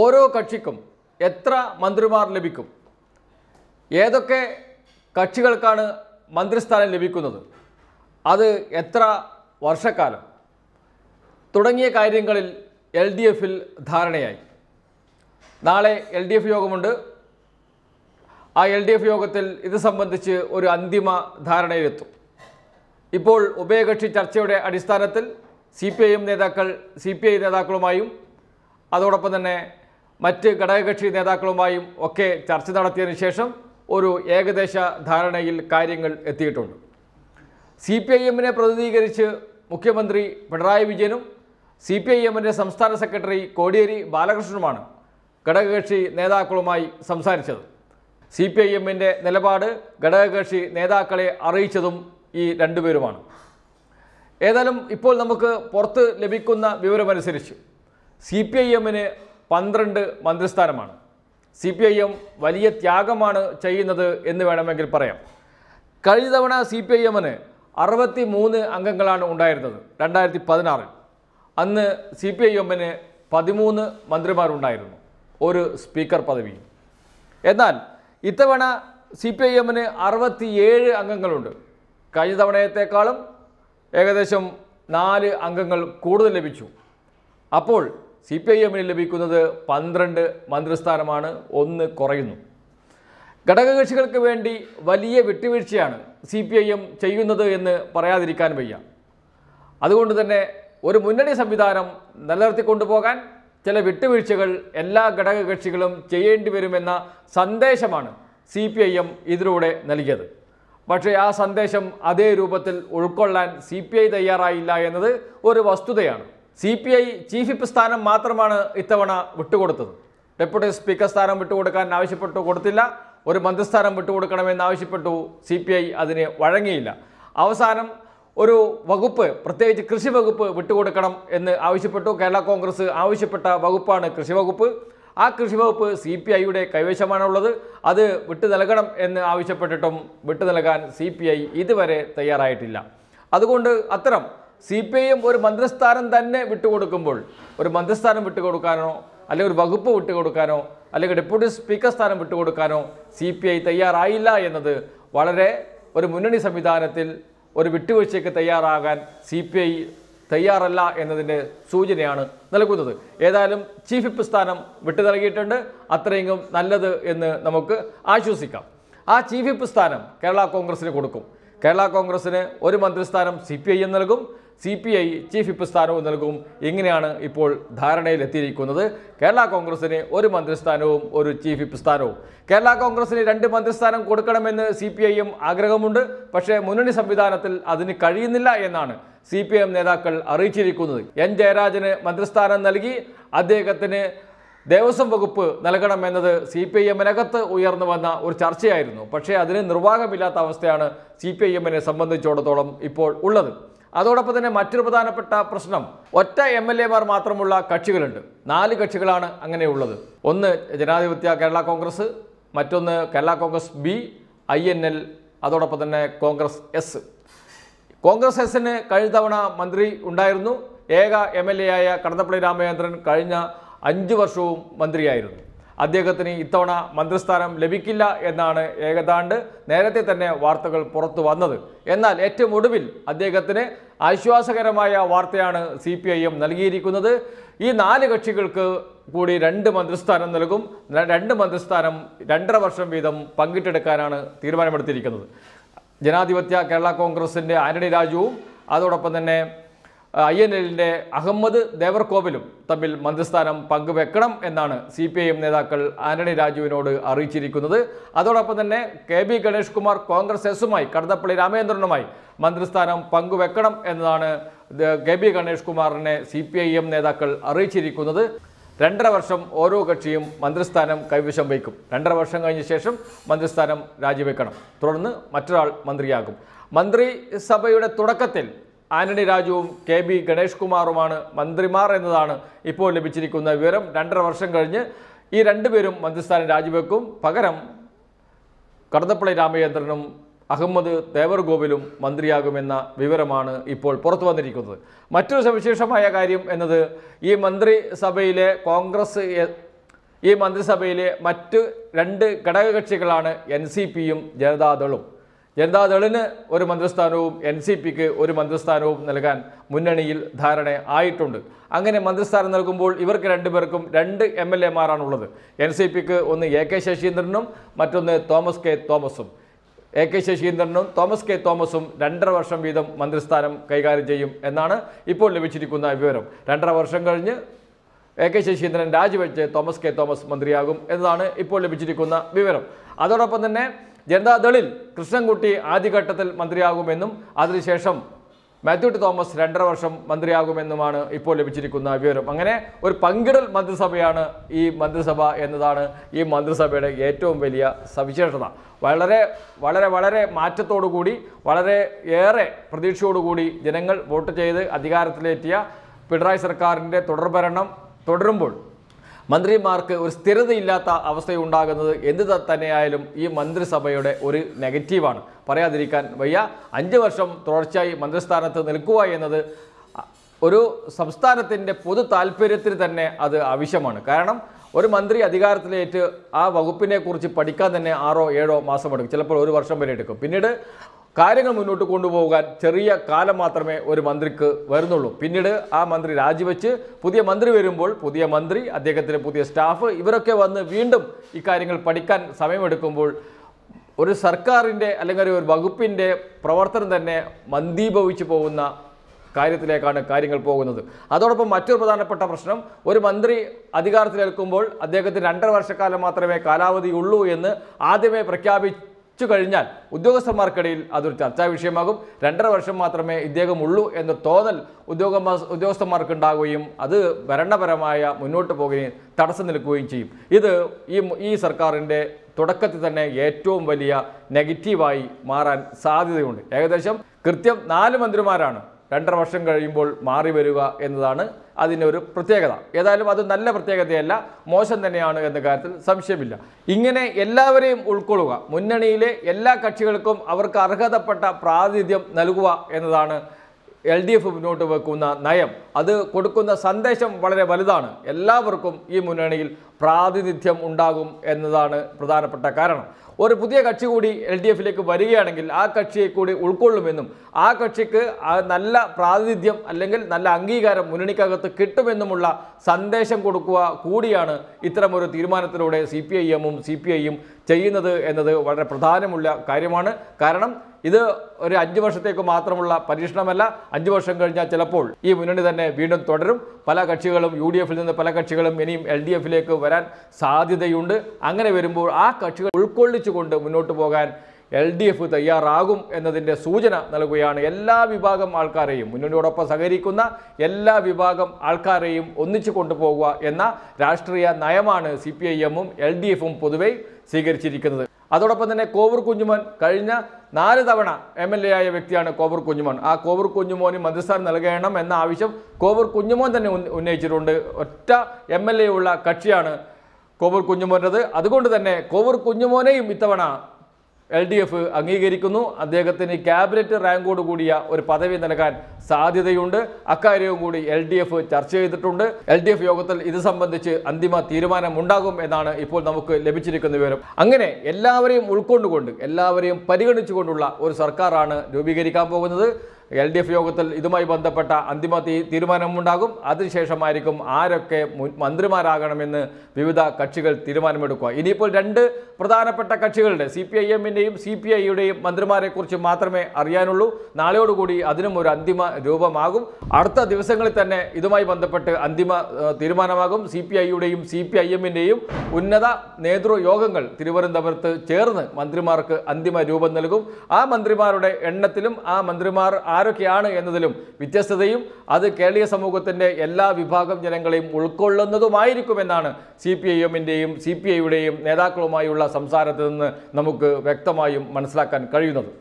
ഓരോ കക്ഷിക്കും എത്ര മന്ത്രിമാർ ലഭിക്കും ഏതൊക്കെ കക്ഷികൾക്കാണ് മന്ത്രിസ്ഥാനം ലഭിക്കുന്നത് അത് എത്ര വർഷക്കാലം തുടങ്ങിയ കാര്യങ്ങളിൽ എൽ ഡി എഫിൽ ധാരണയായി നാളെ എൽ ഡി എഫ് യോഗമുണ്ട് ആ എൽ ഡി എഫ് യോഗത്തിൽ ഇത് സംബന്ധിച്ച് ഒരു അന്തിമ ധാരണയിലെത്തും ഇപ്പോൾ ഉഭയകക്ഷി ചർച്ചയുടെ അടിസ്ഥാനത്തിൽ സി പി ഐ എം നേതാക്കൾ സി പി ഐ നേതാക്കളുമായും അതോടൊപ്പം തന്നെ മറ്റ് ഘടകകക്ഷി നേതാക്കളുമായും ഒക്കെ ചർച്ച നടത്തിയതിനു ശേഷം ഒരു ഏകദേശ ധാരണയിൽ കാര്യങ്ങൾ എത്തിയിട്ടുണ്ട് സി പി ഐ എമ്മിനെ പ്രതിനിധീകരിച്ച് മുഖ്യമന്ത്രി പിണറായി വിജയനും സി പി ഐ എമ്മിൻ്റെ സംസ്ഥാന സെക്രട്ടറി കോടിയേരി ബാലകൃഷ്ണനുമാണ് ഘടകകക്ഷി നേതാക്കളുമായി സംസാരിച്ചത് സി പി ഐ എമ്മിൻ്റെ നിലപാട് ഘടകകക്ഷി നേതാക്കളെ അറിയിച്ചതും ഈ രണ്ടുപേരുമാണ് ഏതായാലും ഇപ്പോൾ നമുക്ക് പുറത്ത് ലഭിക്കുന്ന വിവരമനുസരിച്ച് സി പി ഐ എമ്മിന് പന്ത്രണ്ട് മന്ത്രിസ്ഥാനമാണ് സി പി ഐ എം വലിയ ത്യാഗമാണ് ചെയ്യുന്നത് എന്ന് വേണമെങ്കിൽ പറയാം കഴിഞ്ഞ തവണ സി പി ഐ എമ്മിന് അറുപത്തി മൂന്ന് അംഗങ്ങളാണ് ഉണ്ടായിരുന്നത് രണ്ടായിരത്തി പതിനാറിൽ അന്ന് സി പി ഐ എമ്മിന് പതിമൂന്ന് മന്ത്രിമാരുണ്ടായിരുന്നു ഒരു സ്പീക്കർ പദവിയും എന്നാൽ ഇത്തവണ സി പി ഐ എമ്മിന് അറുപത്തിയേഴ് അംഗങ്ങളുണ്ട് കഴിഞ്ഞ തവണയത്തേക്കാളും ഏകദേശം നാല് അംഗങ്ങൾ കൂടുതൽ ലഭിച്ചു അപ്പോൾ സി പി ഐ എമ്മിന് ലഭിക്കുന്നത് പന്ത്രണ്ട് മന്ത്രിസ്ഥാനമാണ് ഒന്ന് കുറയുന്നു ഘടകകക്ഷികൾക്ക് വേണ്ടി വലിയ വിട്ടുവീഴ്ചയാണ് സി പി ഐ എം ചെയ്യുന്നത് എന്ന് പറയാതിരിക്കാൻ വയ്യ അതുകൊണ്ട് തന്നെ ഒരു മുന്നണി സംവിധാനം നിലനിർത്തിക്കൊണ്ടുപോകാൻ ചില വിട്ടുവീഴ്ചകൾ എല്ലാ ഘടകകക്ഷികളും ചെയ്യേണ്ടി വരുമെന്ന സന്ദേശമാണ് സി പി ഐ എം ഇതിലൂടെ നൽകിയത് പക്ഷേ ആ സന്ദേശം അതേ രൂപത്തിൽ ഉൾക്കൊള്ളാൻ സി പി ഐ തയ്യാറായില്ല എന്നത് ഒരു വസ്തുതയാണ് C P I chief whip സ്ഥാനം മാത്രമാണ് ഇത്തവണ വിട്ടുകൊടുത്തത് ഡെപ്യൂട്ടി സ്പീക്കർ സ്ഥാനം വിട്ടുകൊടുക്കാൻ ആവശ്യപ്പെട്ടു കൊടുത്തില്ല ഒരു മന്ത്രിസ്ഥാനം വിട്ടുകൊടുക്കണമെന്ന് ആവശ്യപ്പെട്ടു സി പി ഐ അതിന് വഴങ്ങിയില്ല അവസാനം ഒരു വകുപ്പ് പ്രത്യേകിച്ച് കൃഷി വകുപ്പ് വിട്ടുകൊടുക്കണം എന്ന് ആവശ്യപ്പെട്ടു കേരള കോൺഗ്രസ് ആവശ്യപ്പെട്ട വകുപ്പാണ് കൃഷി വകുപ്പ് ആ കൃഷി വകുപ്പ് സി പി ഐയുടെ കൈവശമാണുള്ളത് അത് വിട്ടു നൽകണം എന്ന് ആവശ്യപ്പെട്ടിട്ടും വിട്ടു നൽകാൻ സി പി ഐ ഇതുവരെ തയ്യാറായിട്ടില്ല അതുകൊണ്ട് അത്തരം സി പി ഐ എം ഒരു മന്ത്രിസ്ഥാനം തന്നെ വിട്ടുകൊടുക്കുമ്പോൾ ഒരു മന്ത്രിസ്ഥാനം വിട്ടുകൊടുക്കാനോ അല്ലെങ്കിൽ ഒരു വകുപ്പ് വിട്ടുകൊടുക്കാനോ അല്ലെങ്കിൽ ഡെപ്യൂട്ടി സ്പീക്കർ സ്ഥാനം വിട്ടുകൊടുക്കാനോ സി പി ഐ തയ്യാറായില്ല എന്നത് വളരെ ഒരു മുന്നണി സംവിധാനത്തിൽ ഒരു വിട്ടുവീഴ്ചയ്ക്ക് തയ്യാറാകാൻ സി പി ഐ തയ്യാറല്ല എന്നതിൻ്റെ സൂചനയാണ് നൽകുന്നത് ഏതായാലും ചീഫ് വിപ്പ് സ്ഥാനം വിട്ടു നൽകിയിട്ടുണ്ട് അത്രയെങ്കിലും നല്ലത് എന്ന് നമുക്ക് ആശ്വസിക്കാം ആ ചീഫ് വിപ്പ് സ്ഥാനം കേരള കോൺഗ്രസിന് കൊടുക്കും കേരള കോൺഗ്രസിന് ഒരു മന്ത്രിസ്ഥാനം സി പി ഐ എം നൽകും C P I chief whip സ്ഥാനവും നൽകും ഇങ്ങനെയാണ് ഇപ്പോൾ ധാരണയിലെത്തിയിരിക്കുന്നത് കേരള കോൺഗ്രസിന് ഒരു മന്ത്രിസ്ഥാനവും ഒരു ചീഫ് വിപ്പ് സ്ഥാനവും കേരള കോൺഗ്രസിന് രണ്ട് മന്ത്രിസ്ഥാനം കൊടുക്കണമെന്ന് സി പി ഐയും ആഗ്രഹമുണ്ട് പക്ഷേ മുന്നണി സംവിധാനത്തിൽ അതിന് കഴിയുന്നില്ല എന്നാണ് സി പി എം നേതാക്കൾ അറിയിച്ചിരിക്കുന്നത് എൻ ജയരാജന് മന്ത്രിസ്ഥാനം നൽകി അദ്ദേഹത്തിന് ദേവസ്വം വകുപ്പ് നൽകണമെന്നത് സി പി ഐ എമ്മിനകത്ത് ഉയർന്നു വന്ന ഒരു ചർച്ചയായിരുന്നു പക്ഷേ അതിന് നിർവാഹമില്ലാത്ത അവസ്ഥയാണ് സി പി ഐ എമ്മിനെ സംബന്ധിച്ചിടത്തോളം ഇപ്പോൾ ഉള്ളത് അതോടൊപ്പം തന്നെ മറ്റൊരു പ്രധാനപ്പെട്ട പ്രശ്നം ഒറ്റ എം എൽ എമാർ മാത്രമുള്ള കക്ഷികളുണ്ട് നാല് കക്ഷികളാണ് അങ്ങനെയുള്ളത് ഒന്ന് ജനാധിപത്യ കേരള കോൺഗ്രസ് മറ്റൊന്ന് Kerala Congress B I N L അതോടൊപ്പം തന്നെ കോൺഗ്രസ് എസ് കോൺഗ്രസ് എസിന് കഴിഞ്ഞ തവണ മന്ത്രി ഉണ്ടായിരുന്നു ഏക എം എൽ എ ആയ കടന്നപ്പള്ളി രാമചന്ദ്രൻ കഴിഞ്ഞ അഞ്ച് വർഷവും മന്ത്രിയായിരുന്നു അദ്ദേഹത്തിന് ഇത്തവണ മന്ത്രിസ്ഥാനം ലഭിക്കില്ല എന്നാണ് ഏകദാണ്ട് നേരത്തെ തന്നെ വാർത്തകൾ പുറത്തു വന്നത് എന്നാൽ ഏറ്റവും ഒടുവിൽ അദ്ദേഹത്തിന് ആശ്വാസകരമായ വാർത്തയാണ് സി പി ഐ എം നൽകിയിരിക്കുന്നത് ഈ നാല് കക്ഷികൾക്ക് കൂടി രണ്ട് മന്ത്രിസ്ഥാനം നൽകും രണ്ട് മന്ത്രിസ്ഥാനം രണ്ടര വർഷം വീതം പങ്കിട്ടെടുക്കാനാണ് തീരുമാനമെടുത്തിരിക്കുന്നത് ജനാധിപത്യ കേരള കോൺഗ്രസിൻ്റെ ആന്റണി രാജുവും അതോടൊപ്പം തന്നെ ഐ എൻ എല്ലിൻ്റെ അഹമ്മദ് ദേവർകോവിലും തമ്മിൽ മന്ത്രിസ്ഥാനം പങ്കുവെക്കണം എന്നാണ് സി പി ഐ എം നേതാക്കൾ ആന്റണി രാജുവിനോട് അറിയിച്ചിരിക്കുന്നത് അതോടൊപ്പം തന്നെ K B Ganesh Kumar Congress എസുമായി കടന്നപ്പള്ളി രാമേന്ദ്രനുമായി മന്ത്രിസ്ഥാനം പങ്കുവെക്കണം എന്നതാണ് കെ ബി ഗണേഷ് കുമാറിനെ സി പി ഐ എം നേതാക്കൾ അറിയിച്ചിരിക്കുന്നത് രണ്ടര വർഷം ഓരോ കക്ഷിയും മന്ത്രിസ്ഥാനം കൈവശം വയ്ക്കും രണ്ടര വർഷം കഴിഞ്ഞ ശേഷം മന്ത്രിസ്ഥാനം രാജിവെക്കണം തുടർന്ന് മറ്റൊരാൾ മന്ത്രിയാകും മന്ത്രിസഭയുടെ തുടക്കത്തിൽ ആന്റണി രാജുവും കെ ബി ഗണേഷ് കുമാറുമാണ് മന്ത്രിമാർ എന്നതാണ് ഇപ്പോൾ ലഭിച്ചിരിക്കുന്ന വിവരം രണ്ടര വർഷം കഴിഞ്ഞ് ഈ രണ്ടുപേരും മന്ത്രിസ്ഥാനം രാജിവെക്കും പകരം കടന്നപ്പള്ളി രാമചന്ദ്രനും അഹമ്മദ് തേവർഗോവിലും മന്ത്രിയാകുമെന്ന വിവരമാണ് ഇപ്പോൾ പുറത്തു വന്നിരിക്കുന്നത് മറ്റൊരു സവിശേഷമായ കാര്യം എന്നത് ഈ മന്ത്രിസഭയിലെ കോൺഗ്രസ് ഈ മന്ത്രിസഭയിലെ മറ്റ് രണ്ട് ഘടകകക്ഷികളാണ് എൻ സി പിയും ജനതാദളും ജനതാദളിന് ഒരു മന്ത്രിസ്ഥാനവും എൻ സി പിക്ക് ഒരു മന്ത്രിസ്ഥാനവും നൽകാൻ മുന്നണിയിൽ ധാരണ ആയിട്ടുണ്ട് അങ്ങനെ മന്ത്രിസ്ഥാനം നൽകുമ്പോൾ ഇവർക്ക് രണ്ടുപേർക്കും രണ്ട് എം എൽ എമാരാണുള്ളത് എൻ സി പിക്ക് ഒന്ന് എ കെ ശശീന്ദ്രനും മറ്റൊന്ന് തോമസ് കെ തോമസും എ കെ ശശീന്ദ്രനും തോമസ് കെ തോമസും രണ്ടര വർഷം വീതം മന്ത്രിസ്ഥാനം കൈകാര്യം ചെയ്യും എന്നാണ് ഇപ്പോൾ ലഭിച്ചിരിക്കുന്ന വിവരം രണ്ടര വർഷം കഴിഞ്ഞ് എ കെ ശശീന്ദ്രൻ രാജിവെച്ച് തോമസ് കെ തോമസ് മന്ത്രിയാകും എന്നതാണ് ഇപ്പോൾ ലഭിച്ചിരിക്കുന്ന വിവരം അതോടൊപ്പം തന്നെ ജനതാദളിൽ കൃഷ്ണൻകുട്ടി ആദ്യഘട്ടത്തിൽ മന്ത്രിയാകുമെന്നും അതിനുശേഷം മാത്യു ടി തോമസ് രണ്ടര വർഷം മന്ത്രിയാകുമെന്നുമാണ് ഇപ്പോൾ ലഭിച്ചിരിക്കുന്ന വിവരം അങ്ങനെ ഒരു പങ്കിടൽ മന്ത്രിസഭയാണ് ഈ മന്ത്രിസഭ എന്നതാണ് ഈ മന്ത്രിസഭയുടെ ഏറ്റവും വലിയ സവിശേഷത വളരെ വളരെ വളരെ മാറ്റത്തോടുകൂടി വളരെ ഏറെ പ്രതീക്ഷയോടുകൂടി ജനങ്ങൾ വോട്ട് ചെയ്ത് അധികാരത്തിലേറ്റിയ പിണറായി സർക്കാരിൻ്റെ തുടർഭരണം തുടരുമ്പോൾ മന്ത്രിമാർക്ക് ഒരു സ്ഥിരതയില്ലാത്ത അവസ്ഥയുണ്ടാകുന്നത് എന്ത് തന്നെയായാലും ഈ മന്ത്രിസഭയുടെ ഒരു നെഗറ്റീവാണ് പറയാതിരിക്കാൻ വയ്യ അഞ്ച് വർഷം തുടർച്ചയായി മന്ത്രിസ്ഥാനത്ത് നിൽക്കുക എന്നത് ഒരു സംസ്ഥാനത്തിൻ്റെ പൊതു താല്പര്യത്തിന് തന്നെ അത് ആവശ്യമാണ് കാരണം ഒരു മന്ത്രി അധികാരത്തിലേറ്റ് ആ വകുപ്പിനെ കുറിച്ച് പഠിക്കാൻ തന്നെ ആറോ ഏഴോ മാസം എടുക്കും ചിലപ്പോൾ ഒരു വർഷം വരെ എടുക്കും പിന്നീട് കാര്യങ്ങൾ മുന്നോട്ട് കൊണ്ടുപോകാൻ ചെറിയ കാലം മാത്രമേ ഒരു മന്ത്രിക്ക് വരുന്നുള്ളൂ പിന്നീട് ആ മന്ത്രി രാജിവെച്ച് പുതിയ മന്ത്രി വരുമ്പോൾ പുതിയ മന്ത്രി അദ്ദേഹത്തിൻ്റെ പുതിയ സ്റ്റാഫ് ഇവരൊക്കെ വന്ന് വീണ്ടും ഇക്കാര്യങ്ങൾ പഠിക്കാൻ സമയമെടുക്കുമ്പോൾ ഒരു സർക്കാരിൻ്റെ അല്ലെങ്കിൽ ഒരു വകുപ്പിൻ്റെ പ്രവർത്തനം തന്നെ മന്ദീഭവിച്ചു പോകുന്ന കാര്യത്തിലേക്കാണ് കാര്യങ്ങൾ പോകുന്നത് അതോടൊപ്പം മറ്റൊരു പ്രധാനപ്പെട്ട പ്രശ്നം ഒരു മന്ത്രി അധികാരത്തിലേൽക്കുമ്പോൾ അദ്ദേഹത്തിന് രണ്ടര വർഷക്കാലം മാത്രമേ കാലാവധിയുള്ളൂ എന്ന് ആദ്യമേ പ്രഖ്യാപിച്ചു ഉച്ച കഴിഞ്ഞാൽ ഉദ്യോഗസ്ഥന്മാർക്കിടയിൽ അതൊരു ചർച്ചാ വിഷയമാകും രണ്ടര വർഷം മാത്രമേ ഇദ്ദേഹം ഉള്ളൂ എന്ന തോന്നൽ ഉദ്യോഗ ഉദ്യോഗസ്ഥന്മാർക്കുണ്ടാവുകയും അത് ഭരണപരമായ മുന്നോട്ട് പോകുകയും തടസ്സം നിൽക്കുകയും ചെയ്യും ഇത് ഈ ഈ സർക്കാരിൻ്റെ തുടക്കത്തിൽ തന്നെ ഏറ്റവും വലിയ നെഗറ്റീവായി മാറാൻ സാധ്യതയുണ്ട് ഏകദേശം കൃത്യം നാല് മന്ത്രിമാരാണ് രണ്ടര വർഷം കഴിയുമ്പോൾ മാറി വരിക എന്നതാണ് അതിൻ്റെ ഒരു പ്രത്യേകത ഏതായാലും അത് നല്ല പ്രത്യേകതയല്ല മോശം തന്നെയാണ് എന്ന കാര്യത്തിൽ സംശയമില്ല ഇങ്ങനെ എല്ലാവരെയും ഉൾക്കൊള്ളുക മുന്നണിയിലെ എല്ലാ കക്ഷികൾക്കും അവർക്ക് അർഹതപ്പെട്ട പ്രാതിനിധ്യം നൽകുക എന്നതാണ് എൽ ഡി എഫ് മുന്നോട്ട് വെക്കുന്ന നയം അത് കൊടുക്കുന്ന സന്ദേശം വളരെ വലുതാണ് എല്ലാവർക്കും ഈ മുന്നണിയിൽ പ്രാതിനിധ്യം ഉണ്ടാകും എന്നതാണ് പ്രധാനപ്പെട്ട കാരണം ഒരു പുതിയ കക്ഷി കൂടി എൽ ഡി എഫിലേക്ക് വരികയാണെങ്കിൽ ആ കക്ഷിയെ കൂടി ഉൾക്കൊള്ളുമെന്നും ആ കക്ഷിക്ക് നല്ല പ്രാതിനിധ്യം അല്ലെങ്കിൽ നല്ല അംഗീകാരം മുന്നണിക്കകത്ത് കിട്ടുമെന്നുമുള്ള സന്ദേശം കൊടുക്കുക കൂടിയാണ് ഇത്തരമൊരു തീരുമാനത്തിലൂടെ സി പി ഐ എമ്മും സി പി ഐയും ചെയ്യുന്നത് എന്നത് വളരെ പ്രധാനമുള്ള കാര്യമാണ് കാരണം ഇത് ഒരു അഞ്ച് വർഷത്തേക്ക് മാത്രമുള്ള പരീക്ഷണമല്ല അഞ്ച് വർഷം കഴിഞ്ഞാൽ ചിലപ്പോൾ ഈ മുന്നണി തന്നെ വീണ്ടും തുടരും പല കക്ഷികളും യു ഡി എഫിൽ നിന്ന് പല കക്ഷികളും ഇനിയും എൽ ഡി എഫിലേക്ക് വരാൻ സാധ്യതയുണ്ട് അങ്ങനെ വരുമ്പോൾ ആ കക്ഷികൾ ഉൾക്കൊള്ളിച്ചുകൊണ്ട് മുന്നോട്ട് പോകാൻ എൽ ഡി എഫ് തയ്യാറാകും എന്നതിൻ്റെ സൂചന നൽകുകയാണ് എല്ലാ വിഭാഗം ആൾക്കാരെയും മുന്നണിയോടൊപ്പം സഹകരിക്കുന്ന എല്ലാ വിഭാഗം ആൾക്കാരെയും ഒന്നിച്ചു കൊണ്ടുപോകുക എന്ന രാഷ്ട്രീയ നയമാണ് സി പി ഐ എമ്മും എൽ ഡി എഫും പൊതുവെ സ്വീകരിച്ചിരിക്കുന്നത് അതോടൊപ്പം തന്നെ കോവൂർ കുഞ്ഞുമോൻ കഴിഞ്ഞ നാല് തവണ എം എൽ എ ആയ വ്യക്തിയാണ് കോവൂർ കുഞ്ഞുമോൻ ആ കോവൂർ കുഞ്ഞുമോന് മന്ത്രിസ്ഥാനം നൽകണം എന്ന ആവശ്യം കോവൂർ കുഞ്ഞുമോൻ തന്നെ ഉന്നയിച്ചിട്ടുണ്ട് ഒറ്റ എം ഉള്ള കക്ഷിയാണ് കോവൂർ കുഞ്ഞുമോൻ്റെത് അതുകൊണ്ട് തന്നെ കോവൂർ കുഞ്ഞുമോനെയും ഇത്തവണ എൽ ഡി എഫ് അംഗീകരിക്കുന്നു അദ്ദേഹത്തിന് ക്യാബിനറ്റ് റാങ്കോട് കൂടിയ ഒരു പദവി നൽകാൻ സാധ്യതയുണ്ട് അക്കാര്യവും കൂടി എൽ ഡി എഫ് ചർച്ച ചെയ്തിട്ടുണ്ട് എൽ ഡി എഫ് യോഗത്തിൽ ഇത് സംബന്ധിച്ച് അന്തിമ തീരുമാനമുണ്ടാകും എന്നാണ് ഇപ്പോൾ നമുക്ക് ലഭിച്ചിരിക്കുന്ന വിവരം അങ്ങനെ എല്ലാവരെയും ഉൾക്കൊണ്ടുകൊണ്ട് എല്ലാവരെയും പരിഗണിച്ചുകൊണ്ടുള്ള ഒരു സർക്കാരാണ് രൂപീകരിക്കാൻ പോകുന്നത് എൽ ഡി എഫ് യോഗത്തിൽ ഇതുമായി ബന്ധപ്പെട്ട അന്തിമ തീരുമാനമുണ്ടാകും അതിനുശേഷമായിരിക്കും ആരൊക്കെ മന്ത്രിമാരാകണമെന്ന് വിവിധ കക്ഷികൾ തീരുമാനമെടുക്കുക ഇനിയിപ്പോൾ രണ്ട് പ്രധാനപ്പെട്ട കക്ഷികളുടെ സി പി ഐ എമ്മിൻ്റെയും സി പി ഐയുടെയും മന്ത്രിമാരെക്കുറിച്ച് മാത്രമേ അറിയാനുള്ളൂ നാളെയോടുകൂടി അതിനും ഒരു അന്തിമ രൂപമാകും അടുത്ത ദിവസങ്ങളിൽ തന്നെ ഇതുമായി ബന്ധപ്പെട്ട് അന്തിമ തീരുമാനമാകും സി പി ഐയുടെയും സി പി ഐ എമ്മിൻ്റെയും ഉന്നത നേതൃയോഗങ്ങൾ തിരുവനന്തപുരത്ത് ചേർന്ന് മന്ത്രിമാർക്ക് അന്തിമ രൂപം നൽകും ആ മന്ത്രിമാരുടെ എണ്ണത്തിലും ആ മന്ത്രിമാർ ആ ആരൊക്കെയാണ് എന്നതിലും വ്യത്യസ്തതയും അത് കേരളീയ സമൂഹത്തിൻ്റെ എല്ലാ വിഭാഗം ജനങ്ങളെയും ഉൾക്കൊള്ളുന്നതുമായിരിക്കുമെന്നാണ് സി പി ഐ എമ്മിൻ്റെയും സി പി ഐയുടെയും നേതാക്കളുമായുള്ള സംസാരത്തിൽ നിന്ന് നമുക്ക് വ്യക്തമായും മനസ്സിലാക്കാൻ കഴിയുന്നത്